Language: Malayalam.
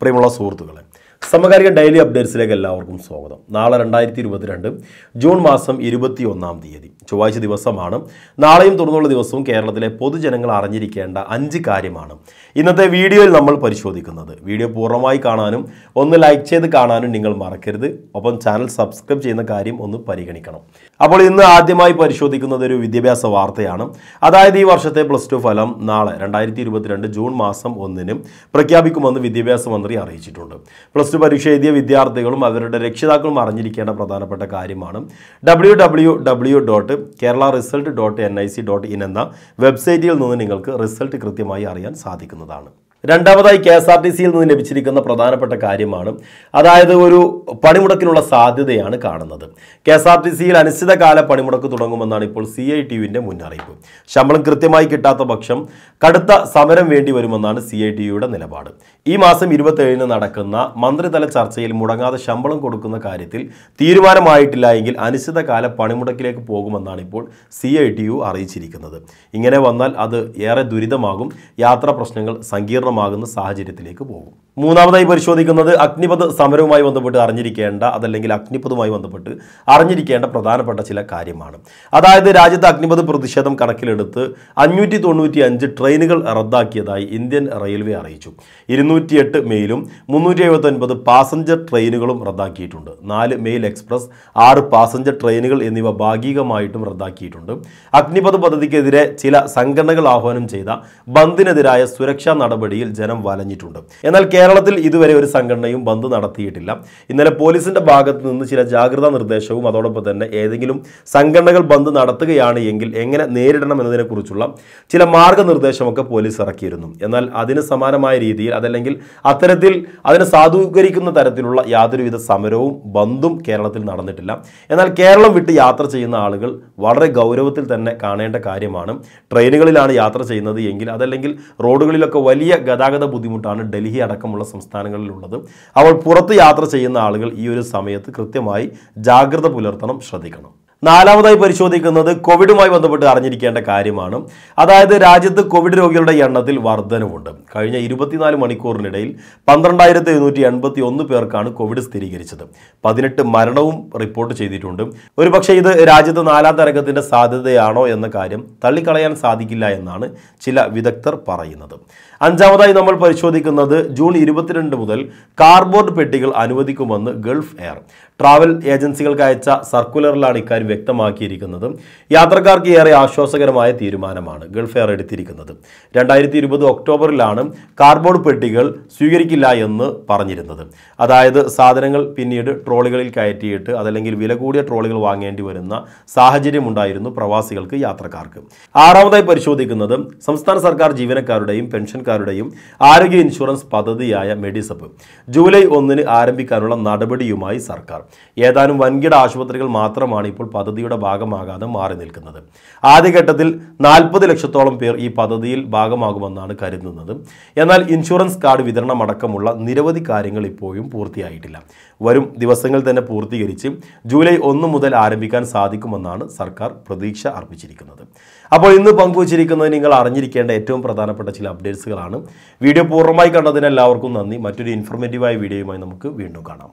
പ്രിയമുള്ള സുഹൃത്തുക്കളെ സമകാലിക ഡെയിലി അപ്ഡേറ്റ്സിലേക്ക് എല്ലാവർക്കും സ്വാഗതം നാളെ രണ്ടായിരത്തി ഇരുപത്തിരണ്ട് ജൂൺ മാസം ഇരുപത്തി ഒന്നാം തീയതി ചൊവ്വാഴ്ച ദിവസമാണ് നാളെയും തുടർന്നുള്ള ദിവസവും കേരളത്തിലെ പൊതുജനങ്ങൾ അറിഞ്ഞിരിക്കേണ്ട അഞ്ച് കാര്യമാണ് ഇന്നത്തെ വീഡിയോയിൽ നമ്മൾ പരിശോധിക്കുന്നത് വീഡിയോ പൂർണ്ണമായി കാണാനും ഒന്ന് ലൈക്ക് ചെയ്ത് കാണാനും നിങ്ങൾ മറക്കരുത് ഒപ്പം ചാനൽ സബ്സ്ക്രൈബ് ചെയ്യുന്ന കാര്യം ഒന്ന് പരിഗണിക്കണം അപ്പോൾ ഇന്ന് ആദ്യമായി പരിശോധിക്കുന്നത് ഒരു വിദ്യാഭ്യാസ വാർത്തയാണ് അതായത് ഈ വർഷത്തെ പ്ലസ് ടു ഫലം നാളെ രണ്ടായിരത്തി ഇരുപത്തിരണ്ട് ജൂൺ മാസം ഒന്നിന് പ്രഖ്യാപിക്കുമെന്ന് വിദ്യാഭ്യാസ മന്ത്രി അറിയിച്ചിട്ടുണ്ട് പ്ലസ് ടു പരീക്ഷ എഴുതിയ വിദ്യാർത്ഥികളും അവരുടെ രക്ഷിതാക്കളും അറിഞ്ഞിരിക്കേണ്ട പ്രധാനപ്പെട്ട കാര്യമാണ് W W W dot Kerala result dot N I C dot in എന്ന വെബ്സൈറ്റിൽ നിന്ന് നിങ്ങൾക്ക് റിസൾട്ട് കൃത്യമായി അറിയാൻ സാധിക്കുന്നതാണ് രണ്ടാമതായി കെ എസ് ആർ ടി സിയിൽ നിന്ന് ലഭിച്ചിരിക്കുന്ന പ്രധാനപ്പെട്ട കാര്യമാണ് അതായത് ഒരു പണിമുടക്കിനുള്ള സാധ്യതയാണ് കാണുന്നത് കെ എസ് ആർ ടി സിയിൽ അനിശ്ചിതകാല പണിമുടക്ക് തുടങ്ങുമെന്നാണ് ഇപ്പോൾ സി ഐ ടി യുവിൻ്റെ മുന്നറിയിപ്പ് ശമ്പളം കൃത്യമായി കിട്ടാത്ത പക്ഷം കടുത്ത സമരം വേണ്ടി വരുമെന്നാണ് സി ഐ ടി നിലപാട് ഈ മാസം ഇരുപത്തേഴിന് നടക്കുന്ന മന്ത്രിതല ചർച്ചയിൽ മുടങ്ങാതെ ശമ്പളം കൊടുക്കുന്ന കാര്യത്തിൽ തീരുമാനമായിട്ടില്ല എങ്കിൽ അനിശ്ചിതകാല പണിമുടക്കിലേക്ക് പോകുമെന്നാണ് ഇപ്പോൾ സി ഐ ടി യു അറിയിച്ചിരിക്കുന്നത് ഇങ്ങനെ വന്നാൽ അത് ഏറെ ദുരിതമാകും യാത്രാ പ്രശ്നങ്ങൾ സങ്കീർണ്ണ പൂർണ്ണമാകുന്ന സാഹചര്യത്തിലേക്ക് പോകും മൂന്നാമതായി പരിശോധിക്കുന്നത് അഗ്നിപത് സമരവുമായി ബന്ധപ്പെട്ട് അറിഞ്ഞിരിക്കേണ്ട അതല്ലെങ്കിൽ അഗ്നിപതുമായി ബന്ധപ്പെട്ട് അറിഞ്ഞിരിക്കേണ്ട പ്രധാനപ്പെട്ട ചില കാര്യമാണ് അതായത് രാജ്യത്ത് അഗ്നിപത് പ്രതിഷേധം കണക്കിലെടുത്ത് അഞ്ഞൂറ്റി തൊണ്ണൂറ്റി അഞ്ച് ട്രെയിനുകൾ റദ്ദാക്കിയതായി ഇന്ത്യൻ റെയിൽവേ അറിയിച്ചു എട്ട് മെയിലും മുന്നൂറ്റി എഴുപത്തൊൻപത് പാസഞ്ചർ ട്രെയിനുകളും റദ്ദാക്കിയിട്ടുണ്ട് നാല് മെയിൽ എക്സ്പ്രസ് ആറ് പാസഞ്ചർ ട്രെയിനുകൾ എന്നിവ ഭാഗികമായിട്ടും റദ്ദാക്കിയിട്ടുണ്ട് അഗ്നിപത് പദ്ധതിക്കെതിരെ ചില സംഘടനകൾ ആഹ്വാനം ചെയ്ത ബന്ദിനെതിരായ സുരക്ഷാ നടപടിയിൽ ജനം വലഞ്ഞിട്ടുണ്ട് എന്നാൽ കേരള കേരളത്തിൽ ഇതുവരെ ഒരു സംഘടനയും ബന്ദ് നടത്തിയിട്ടില്ല ഇന്നലെ പോലീസിന്റെ ഭാഗത്ത് നിന്ന് ചില ജാഗ്രതാ നിർദ്ദേശവും അതോടൊപ്പം തന്നെ ഏതെങ്കിലും സംഘടനകൾ ബന്ദ് നടത്തുകയാണ് എങ്കിൽ എങ്ങനെ നേരിടണം എന്നതിനെക്കുറിച്ചുള്ള ചില മാർഗനിർദ്ദേശമൊക്കെ പോലീസ് ഇറക്കിയിരുന്നു എന്നാൽ അതിന് സമാനമായ രീതിയിൽ അതല്ലെങ്കിൽ അത്തരത്തിൽ അതിനെ സാധൂകരിക്കുന്ന തരത്തിലുള്ള യാതൊരുവിധ സമരവും ബന്ധും കേരളത്തിൽ നടന്നിട്ടില്ല എന്നാൽ കേരളം വിട്ട് യാത്ര ചെയ്യുന്ന ആളുകൾ വളരെ ഗൗരവത്തിൽ തന്നെ കാണേണ്ട കാര്യമാണ് ട്രെയിനുകളിലാണ് യാത്ര ചെയ്യുന്നത് എങ്കിൽ അതല്ലെങ്കിൽ റോഡുകളിലൊക്കെ വലിയ ഗതാഗത ബുദ്ധിമുട്ടാണ് ഡൽഹി അടക്കം അടക്കമുള്ള സംസ്ഥാനങ്ങളിലുള്ളത് അപ്പോൾ പുറത്ത് യാത്ര ചെയ്യുന്ന ആളുകൾ ഈ ഒരു സമയത്ത് കൃത്യമായി ജാഗ്രത പുലർത്തണം ശ്രദ്ധിക്കണം നാലാമതായി പരിശോധിക്കുന്നത് കോവിഡുമായി ബന്ധപ്പെട്ട് അറിഞ്ഞിരിക്കേണ്ട കാര്യമാണ് അതായത് രാജ്യത്ത് കോവിഡ് രോഗികളുടെ എണ്ണത്തിൽ വർധനവുണ്ട് കഴിഞ്ഞ ഇരുപത്തിനാല് മണിക്കൂറിനിടയിൽ പന്ത്രണ്ടായിരത്തി എഴുന്നൂറ്റി എൺപത്തി ഒന്ന് പേർക്കാണ് കോവിഡ് സ്ഥിരീകരിച്ചത് പതിനെട്ട് മരണവും റിപ്പോർട്ട് ചെയ്തിട്ടുണ്ട് ഒരുപക്ഷെ ഇത് രാജ്യത്ത് നാലാം തരംഗത്തിൻ്റെ സാധ്യതയാണോ എന്ന കാര്യം തള്ളിക്കളയാൻ സാധിക്കില്ല എന്നാണ് ചില വിദഗ്ധർ പറയുന്നത് അഞ്ചാമതായി നമ്മൾ പരിശോധിക്കുന്നത് ജൂൺ ഇരുപത്തിരണ്ട് മുതൽ കാർബോർഡ് പെട്ടികൾ അനുവദിക്കുമെന്ന് ഗൾഫ് എയർ ട്രാവൽ ഏജൻസികൾക്ക് അയച്ച സർക്കുലറിലാണ് ഇക്കാര്യം വ്യക്തമാക്കിയിരിക്കുന്നത് യാത്രക്കാർക്ക് ഏറെ ആശ്വാസകരമായ തീരുമാനമാണ് ഗൾഫ് എയർ എടുത്തിരിക്കുന്നത് രണ്ടായിരത്തി ഇരുപത് ഒക്ടോബറിലാണ് കാർബോർഡ് പെട്ടികൾ സ്വീകരിക്കില്ല എന്ന് പറഞ്ഞിരുന്നത് അതായത് സാധനങ്ങൾ പിന്നീട് ട്രോളികളിൽ കയറ്റിയിട്ട് അതല്ലെങ്കിൽ വില കൂടിയ ട്രോളികൾ വാങ്ങേണ്ടി വരുന്ന സാഹചര്യമുണ്ടായിരുന്നു പ്രവാസികൾക്ക് യാത്രക്കാർക്ക് ആറാമതായി പരിശോധിക്കുന്നത് സംസ്ഥാന സർക്കാർ ജീവനക്കാരുടെയും പെൻഷൻകാരുടെയും ആരോഗ്യ ഇൻഷുറൻസ് പദ്ധതിയായ മെഡിസപ്പ് ജൂലൈ ഒന്നിന് ആരംഭിക്കാനുള്ള നടപടിയുമായി സർക്കാർ ഏതാനും വൻകിട ആശുപത്രികൾ മാത്രമാണ് ഇപ്പോൾ പദ്ധതിയുടെ ഭാഗമാകാതെ മാറി നിൽക്കുന്നത് ആദ്യഘട്ടത്തിൽ നാൽപ്പത് ലക്ഷത്തോളം പേർ ഈ പദ്ധതിയിൽ ഭാഗമാകുമെന്നാണ് കരുതുന്നത് എന്നാൽ ഇൻഷുറൻസ് കാർഡ് വിതരണം അടക്കമുള്ള നിരവധി കാര്യങ്ങൾ ഇപ്പോഴും പൂർത്തിയായിട്ടില്ല വരും ദിവസങ്ങൾ തന്നെ പൂർത്തീകരിച്ച് ജൂലൈ ഒന്ന് മുതൽ ആരംഭിക്കാൻ സാധിക്കുമെന്നാണ് സർക്കാർ പ്രതീക്ഷ അർപ്പിച്ചിരിക്കുന്നത് അപ്പോൾ ഇന്ന് പങ്കുവച്ചിരിക്കുന്നത് നിങ്ങൾ അറിഞ്ഞിരിക്കേണ്ട ഏറ്റവും പ്രധാനപ്പെട്ട ചില അപ്ഡേറ്റ്സുകളാണ് വീഡിയോ പൂർണ്ണമായി കണ്ടതിന് എല്ലാവർക്കും നന്ദി മറ്റൊരു ഇൻഫോർമേറ്റീവായ വീഡിയോയുമായി നമുക്ക് വീണ്ടും കാണാം